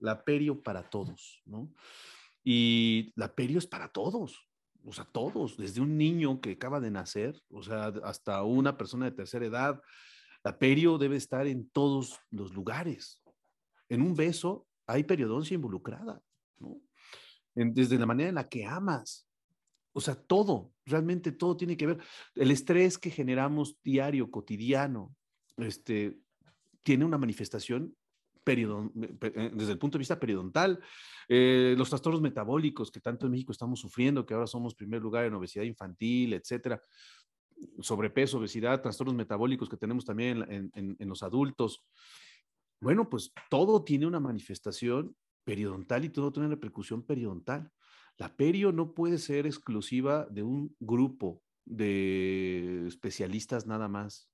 la perio para todos, ¿no? Y la perio es para todos, o sea, todos, desde un niño que acaba de nacer, o sea, hasta una persona de tercera edad, la perio debe estar en todos los lugares. En un beso hay periodoncia involucrada, ¿no? desde la manera en la que amas, o sea, todo, realmente todo tiene que ver. El estrés que generamos diario, cotidiano, este, tiene una manifestación eh, eh, desde el punto de vista periodontal, eh, los trastornos metabólicos que tanto en México estamos sufriendo, que ahora somos primer lugar en obesidad infantil, etcétera, sobrepeso, obesidad, trastornos metabólicos que tenemos también en, en los adultos. Bueno, pues todo tiene una manifestación periodontal y todo tiene una repercusión periodontal. La perio no puede ser exclusiva de un grupo de especialistas nada más.